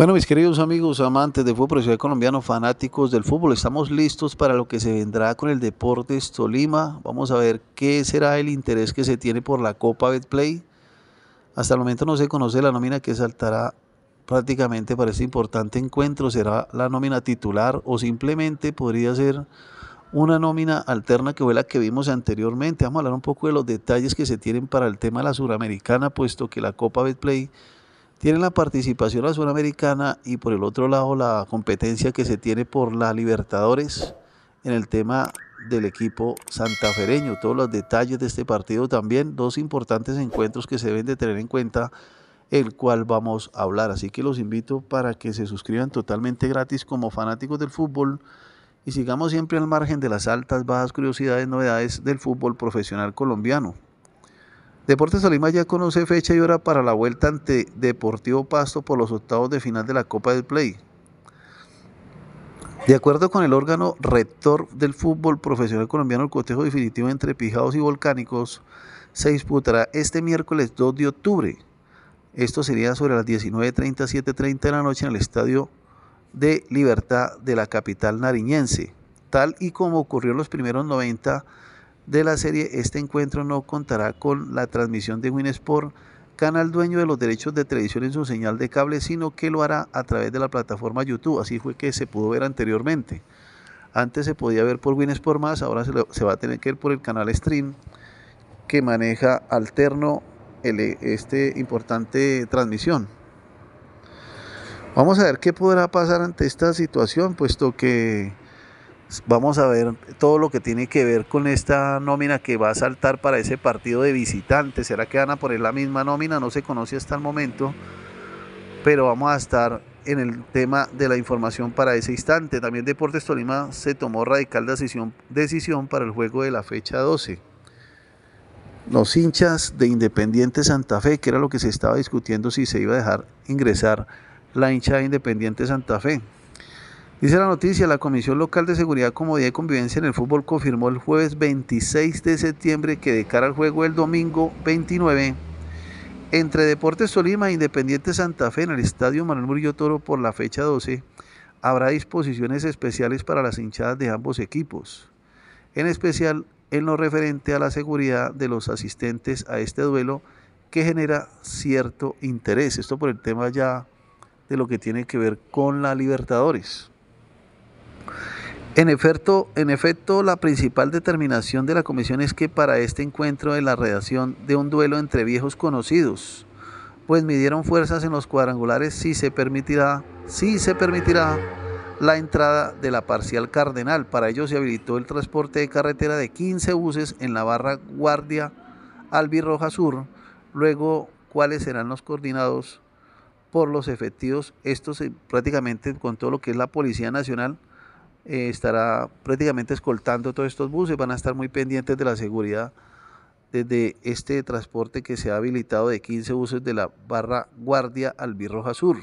Bueno, mis queridos amigos, amantes de fútbol profesional colombiano, fanáticos del fútbol, estamos listos para lo que se vendrá con el Deportes Tolima. Vamos a ver qué será el interés que se tiene por la Copa Betplay. Hasta el momento no se conoce la nómina que saltará prácticamente para este importante encuentro. ¿Será la nómina titular o simplemente podría ser una nómina alterna que fue la que vimos anteriormente? Vamos a hablar un poco de los detalles que se tienen para el tema de la Suramericana, puesto que la Copa Betplay tienen la participación la Sudamericana y por el otro lado la competencia que se tiene por la Libertadores en el tema del equipo santafereño. Todos los detalles de este partido también, dos importantes encuentros que se deben de tener en cuenta, el cual vamos a hablar. Así que los invito para que se suscriban totalmente gratis como fanáticos del fútbol y sigamos siempre al margen de las altas, bajas curiosidades, novedades del fútbol profesional colombiano. Deportes Salima ya conoce fecha y hora para la vuelta ante Deportivo Pasto por los octavos de final de la Copa del Play. De acuerdo con el órgano rector del fútbol profesional colombiano, el cotejo definitivo entre Pijados y Volcánicos se disputará este miércoles 2 de octubre. Esto sería sobre las 19.30, 7.30 de la noche en el Estadio de Libertad de la capital nariñense, tal y como ocurrió en los primeros 90 de la serie, este encuentro no contará con la transmisión de Winsport, canal dueño de los derechos de televisión en su señal de cable, sino que lo hará a través de la plataforma YouTube. Así fue que se pudo ver anteriormente. Antes se podía ver por Winsport más, ahora se, va a tener que ver por el canal Stream que maneja alterno el, este importante transmisión. Vamos a ver qué podrá pasar ante esta situación, puesto que Vamos a ver todo lo que tiene que ver con esta nómina que va a saltar para ese partido de visitantes. ¿Será que van a poner la misma nómina? No se conoce hasta el momento, pero vamos a estar en el tema de la información para ese instante. También Deportes Tolima se tomó radical decisión, decisión para el juego de la fecha 12. Los hinchas de Independiente Santa Fe, que era lo que se estaba discutiendo si se iba a dejar ingresar la hincha de Independiente Santa Fe. Dice la noticia, la Comisión Local de Seguridad, Comodidad y Convivencia en el Fútbol confirmó el jueves 26 de septiembre que de cara al juego el domingo 29, entre Deportes Tolima e Independiente Santa Fe en el Estadio Manuel Murillo Toro por la fecha 12, habrá disposiciones especiales para las hinchadas de ambos equipos, en especial en lo referente a la seguridad de los asistentes a este duelo que genera cierto interés. Esto por el tema ya de lo que tiene que ver con la Libertadores. En efecto, en efecto, la principal determinación de la comisión es que para este encuentro de la redacción de un duelo entre viejos conocidos, pues midieron fuerzas en los cuadrangulares si se permitirá, si se permitirá la entrada de la parcial Cardenal. Para ello se habilitó el transporte de carretera de 15 buses en la barra Guardia Albirroja Sur, luego cuáles serán los coordinados por los efectivos, estos eh, prácticamente con todo lo que es la Policía Nacional, eh, estará prácticamente escoltando todos estos buses, van a estar muy pendientes de la seguridad desde este transporte que se ha habilitado de 15 buses de la barra Guardia Albirroja Sur.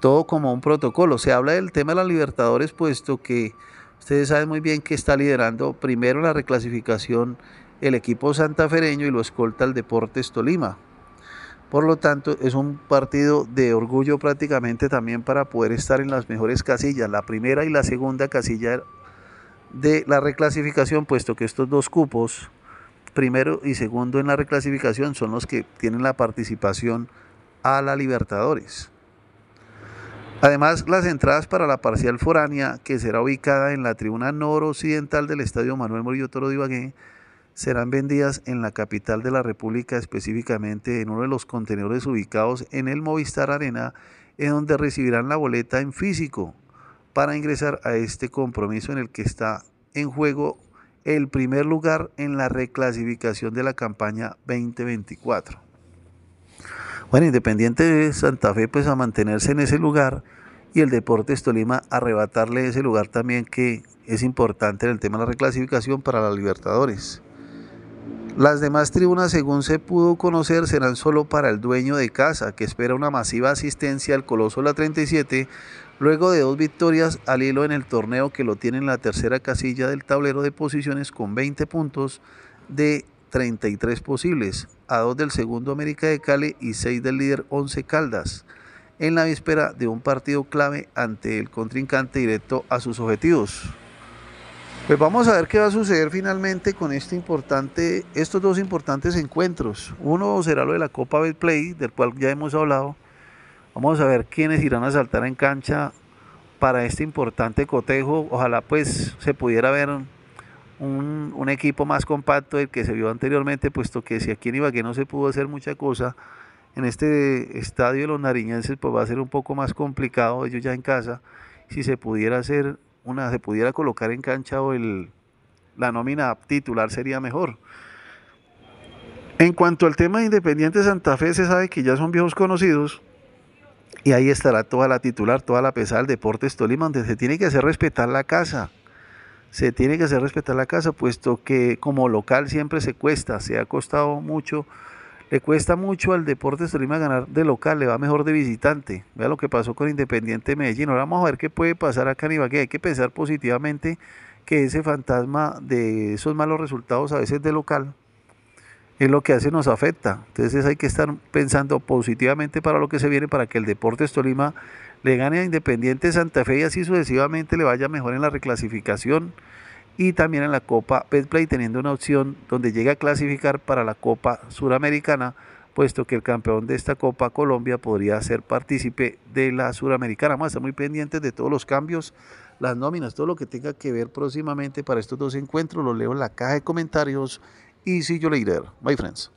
Todo como un protocolo. Se habla del tema de las Libertadores, puesto que ustedes saben muy bien que está liderando primero la reclasificación el equipo santafereño y lo escolta el Deportes Tolima. Por lo tanto, es un partido de orgullo prácticamente también para poder estar en las mejores casillas, la primera y la segunda casilla de la reclasificación, puesto que estos dos cupos, primero y segundo en la reclasificación, son los que tienen la participación a la Libertadores. Además, las entradas para la parcial foránea, que será ubicada en la tribuna noroccidental del Estadio Manuel Murillo Toro de Ibagué, serán vendidas en la capital de la República, específicamente en uno de los contenedores ubicados en el Movistar Arena, en donde recibirán la boleta en físico para ingresar a este compromiso en el que está en juego el primer lugar en la reclasificación de la campaña 2024. Bueno, Independiente de Santa Fe pues a mantenerse en ese lugar y el Deportes Tolima arrebatarle ese lugar también que es importante en el tema de la reclasificación para las Libertadores. Las demás tribunas, según se pudo conocer, serán solo para el dueño de casa, que espera una masiva asistencia al Coloso La 37, luego de dos victorias al hilo en el torneo que lo tiene en la tercera casilla del tablero de posiciones con 20 puntos de 33 posibles, a dos del segundo América de Cali y seis del líder 11 Caldas, en la víspera de un partido clave ante el contrincante directo a sus objetivos. Pues vamos a ver qué va a suceder finalmente con este importante, estos dos importantes encuentros. Uno será lo de la Copa Betplay, del cual ya hemos hablado. Vamos a ver quiénes irán a saltar en cancha para este importante cotejo. Ojalá pues se pudiera ver un, un equipo más compacto del que se vio anteriormente, puesto que si aquí en Ibagué no se pudo hacer mucha cosa, en este estadio de los nariñenses pues va a ser un poco más complicado, ellos ya en casa, si se pudiera hacer una, se pudiera colocar en cancha o el, la nómina titular sería mejor. En cuanto al tema de Independiente Santa Fe, se sabe que ya son viejos conocidos y ahí estará toda la titular, toda la pesada del Deportes Tolima, donde se tiene que hacer respetar la casa. Se tiene que hacer respetar la casa, puesto que como local siempre se cuesta, se ha costado mucho le cuesta mucho al Deportes Tolima ganar de local, le va mejor de visitante. Vea lo que pasó con Independiente Medellín. Ahora vamos a ver qué puede pasar acá en Ibagué. Hay que pensar positivamente que ese fantasma de esos malos resultados a veces de local es lo que hace nos afecta. Entonces hay que estar pensando positivamente para lo que se viene, para que el Deportes Tolima le gane a Independiente Santa Fe y así sucesivamente le vaya mejor en la reclasificación y también en la Copa Play, teniendo una opción donde llega a clasificar para la Copa Suramericana, puesto que el campeón de esta Copa Colombia podría ser partícipe de la Suramericana. Vamos a estar muy pendientes de todos los cambios, las nóminas, todo lo que tenga que ver próximamente para estos dos encuentros. Lo leo en la caja de comentarios y si yo le iré. friends.